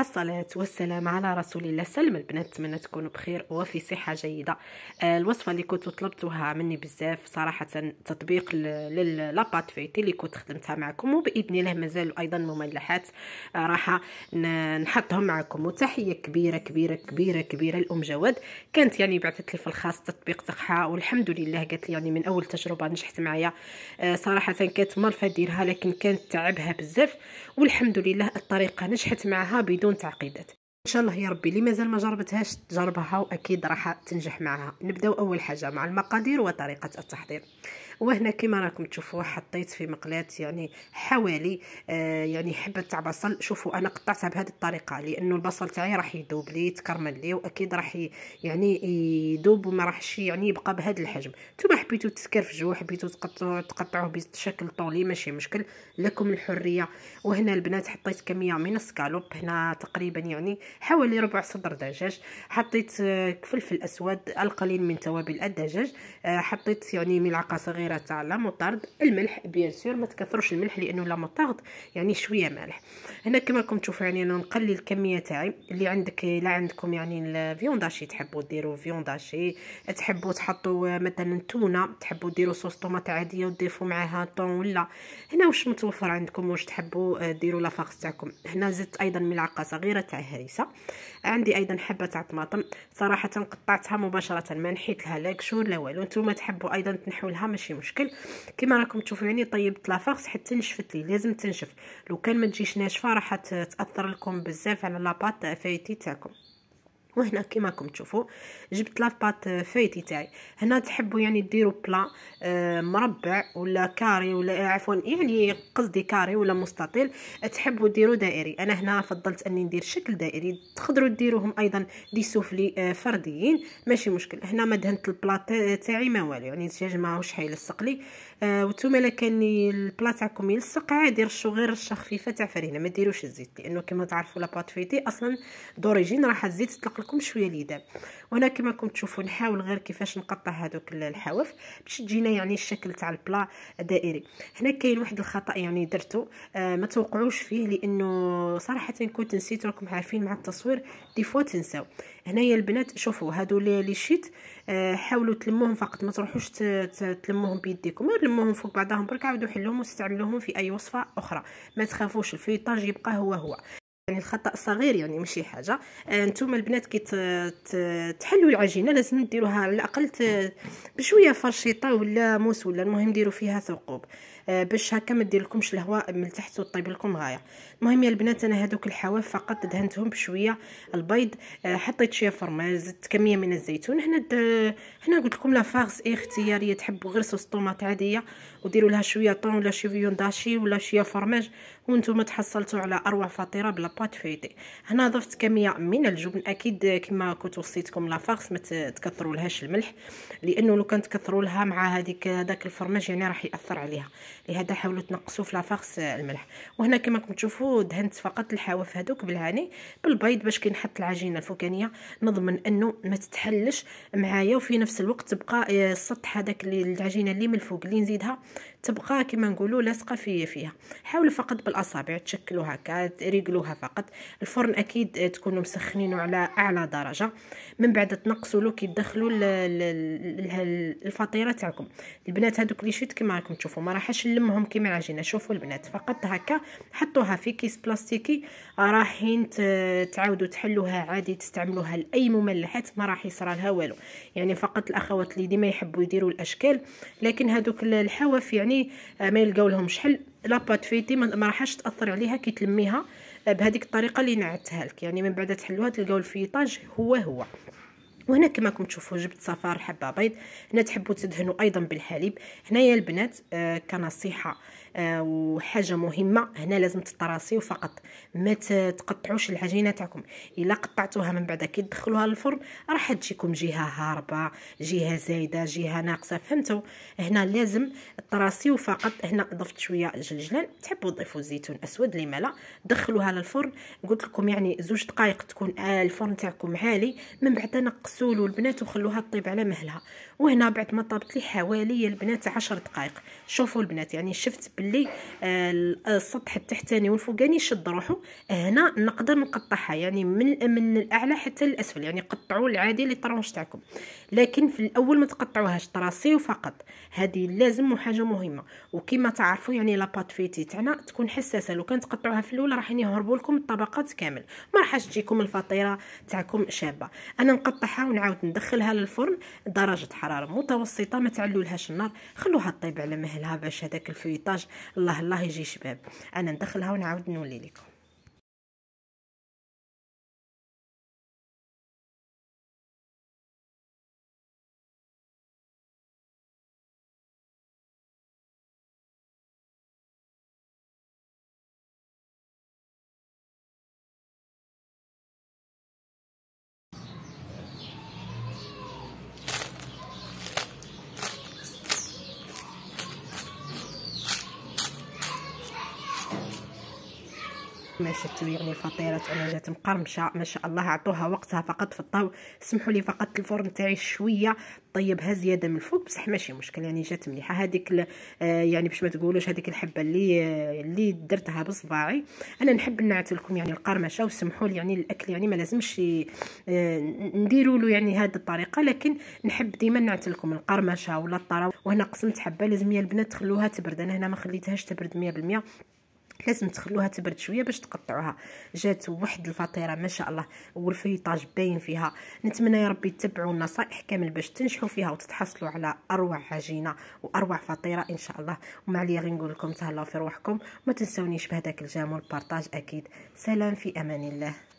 الصلاة والسلام على رسول الله سلم البنات نتمنى تكونوا بخير وفي صحة جيدة آه، الوصفة اللي كنت طلبتوها مني بزاف صراحة تطبيق للاباد فيتي اللي كنت خدمتها معكم وبإذن الله مازالوا أيضا مملحات آه، راح نحطهم معكم وتحية كبيرة كبيرة كبيرة كبيرة لأم جواد كانت يعني بعثت لي في الخاص تطبيق تاعها والحمد لله قالت لي يعني من أول تجربة نجحت معايا آه، صراحة كانت مرفة ديرها لكن كانت تعبها بزاف والحمد لله الطريقة نجحت معها بدون بدون تعقيدات ان شاء الله يا ربي اللي مازال ما جربتهاش تجربها واكيد راح تنجح معها نبداو اول حاجه مع المقادير وطريقه التحضير وهنا كما راكم تشوفوا حطيت في مقلاة يعني حوالي آه يعني حبه تاع بصل شوفوا انا قطعتها بهذه الطريقه لانه البصل تاعي راح يذوب لي يتكرمل لي واكيد راح يعني يذوب وما راحش يعني يبقى بهذا الحجم نتوما حبيتو تسكرفجوه حبيتوا تقطعوه تقطعوه بشكل طولي ماشي مشكل لكم الحريه وهنا البنات حطيت كميه من السكالوب هنا تقريبا يعني حوالي ربع صدر دجاج حطيت آه، فلفل اسود القليل من توابل الدجاج آه، حطيت يعني ملعقه صغيره صغيره تاع لا موطارد الملح بيان سور ما تكثروش الملح لانه لا موطارد يعني شويه مالح هنا كما راكم تشوفوا يعني انا نقلل الكميه تاعي اللي عندك لا عندكم يعني الفيونداشي تحبوا ديروا فيونداشي تحبوا تحطوا مثلا تونه تحبوا ديروا صوص طوماط عاديه وتضيفوا معاها طون ولا هنا واش متوفر عندكم واش تحبوا آه، ديروا لافاغس تاعكم هنا زدت ايضا ملعقه صغيره تاع هريسه عندي ايضا حبه تاع طماطم صراحه قطعتها مباشره ما نحيت لها لا قشور لا والو نتوما تحبوا ايضا تنحوا لها ماشي مشكل كما راكم يعني طيبت لافارس حتى نشفت لي لازم تنشف لو كان ما تجيش ناشفه راح تاثر لكم بزاف على لاباط فايتي تاعكم وهنا كما راكم تشوفوا جبت لافبات فايتي تاعي هنا تحبوا يعني ديروا بلا آه، مربع ولا كاري ولا عفوا يعني قصدي كاري ولا مستطيل تحبوا ديروا دائري انا هنا فضلت اني ندير شكل دائري تقدروا ديروهم ايضا دي سوفلي آه، فرديين ماشي مشكل هنا ما دهنت البلاط تاعي ما والو يعني الدجاج ماهوش حيلصق لي آه، وانتم الا كان البلاط تاعكم يلصق عادي رشوا غير رشه خفيفه تاع فرينه ما ديروش الزيت لانه كما تعرفوا لاباط فيتي اصلا دوريجين راح الزيت تطلق لكم شويه اليدان وهنا كما راكم تشوفوا نحاول غير كيفاش نقطع هذوك الحواف باش تجينا يعني الشكل تاع البلا دائري هنا كاين واحد الخطا يعني درته آه ما توقعوش فيه لانه صراحه كنت نسيت راكم عارفين مع التصوير دي فوا تنساو هنايا البنات شوفوا هادو لي شيت آه حاولوا تلموهم فقط ما تروحوش تلموهم بيديكم غير آه، لموهم فوق بعضهم برك عاودوا حلوهم واستعملوهم في اي وصفه اخرى ما تخافوش الفيطاج يبقى هو هو يعني الخطا صغير يعني ماشي حاجه آه، نتوما البنات كي تحلوا العجينه لازم ديروها على الاقل بشويه فرشيطه ولا موس ولا المهم ديروا فيها ثقوب آه، باش هكا ما دير لكمش الهواء من تحت وطيب لكم غايه المهم يا البنات انا هذوك الحواف فقط دهنتهم بشويه البيض آه، حطيت شويه فرماز زدت كميه من الزيتون هنا هنا قلت لكم لا فارس اختياريه تحبوا غير صوص طوماط عاديه وديروا لها شويه طون ولا شويه داشي ولا شويه فرماج وانتم تحصلتوا على اروع فطيره بلا بات فيتي هنا ضفت كميه من الجبن اكيد كما كنت وصيتكم لا فارس ما تكثروا لهاش الملح لانه لو كان تكثروا لها مع هذيك داك الفرماج يعني راح ياثر عليها لهذا حاولوا تنقصوا في لافارس الملح وهنا كما راكم تشوفوا دهنت فقط الحواف هذوك بالهاني بالبيض باش كي نحط العجينه الفوكانيه نضمن انه ما تتحلش معايا وفي نفس الوقت تبقى آه، السطح هذاك العجينه اللي من الفوق اللي نزيدها تبقى كما نقولوا لاصقه في فيها حاولوا فقط بالاصابع تشكلوا هكا ريقلوها فقط الفرن اكيد تكونوا مسخنينه على اعلى درجه من بعد تنقصوا له كي تدخلوا الفطيره تاعكم البنات هذوك لي شيت كما راكم تشوفوا ما راحش نلمهم كيما العجينه شوفوا البنات فقط هكا حطوها في كيس بلاستيكي رايحين تعاودوا تحلوها عادي تستعملوها لاي مملحات ما راح يصرى لها والو يعني فقط الاخوات اللي ديما يحبوا يديروا الاشكال لكن هذوك الحواف يعني يعني آه، ما يلقاو لهمش حل لا بات فيتي ما راحش تاثر عليها كي تلميها آه، بهذيك الطريقه اللي نعتها لك يعني من بعد تحلوها تلقاو الفيطاج هو هو وهنا كما راكم تشوفوا جبت صفار حبه بيض هنا تحبوا تدهنوا ايضا بالحليب هنايا البنات آه كنصيحه آه وحاجه مهمه هنا لازم تطراسيو فقط ما تقطعوش العجينه تاعكم الا قطعتوها من بعد كي تدخلوها للفرن راح تجيكم جهه هاربه جهه زايده جهه ناقصه فهمتوا هنا لازم تطراسيو فقط هنا ضفت شويه جلجلان تحبوا تضيفوا زيتون اسود لما لا دخلوها للفرن قلت لكم يعني زوج دقائق تكون آه، الفرن تاعكم عالي من بعد نقصوا سولوا البنات وخلوها تطيب على مهلها وهنا بعد ما طابت لي حوالي البنات عشر دقائق شوفوا البنات يعني شفت باللي آه، السطح التحتاني والفوقاني يعني شد روحو هنا نقدر نقطعها يعني من من الاعلى حتى للاسفل يعني قطعوا العادي اللي طرونش تاعكم لكن في الاول ما تقطعوهاش طراسيو فقط هذه لازم وحاجه مهمه وكما تعرفوا يعني لاباط فيتي تاعنا تكون حساسه لو كان تقطعوها في الاول راح يهربوا لكم الطبقات كامل ما راحش تجيكم الفطيره تاعكم شابه انا نقطعها ونعاود ندخلها للفرن درجه حراره متوسطه ما تعلولهاش النار خلوها طيب على مهلها باش هذاك الفيطاج الله الله يجي شباب انا ندخلها ونعاود نولي لكم كما شفتوا يعني الفطيره جات مقرمشه ما شاء الله عطوها وقتها فقط في الطاو سمحوا لي فقط الفرن تاعي شويه طيبها زياده من الفوق بصح ماشي مشكل يعني جات مليحه هذيك آه، يعني باش ما تقولوش هذيك الحبه اللي آه، اللي درتها بصباعي انا نحب نعت لكم يعني القرمشه وسمحوا لي يعني الاكل يعني ما لازمش آه، نديروا له يعني هذه الطريقه لكن نحب ديما نعت لكم القرمشه ولا الطرا وهنا قسمت حبه لازم يا البنات تخلوها تبرد انا هنا ما خليتهاش تبرد 100% لازم تخلوها تبرد شويه باش تقطعوها جات واحد الفطيره ما شاء الله والفريطاج باين فيها نتمنى يا ربي تتبعوا النصائح كامل باش تنجحوا فيها وتتحصلوا على اروع عجينه واروع فطيره ان شاء الله ومع عليا غير نقول لكم تهلاو في روحكم ما تنسونيش بهذاك الجام والبارطاج اكيد سلام في امان الله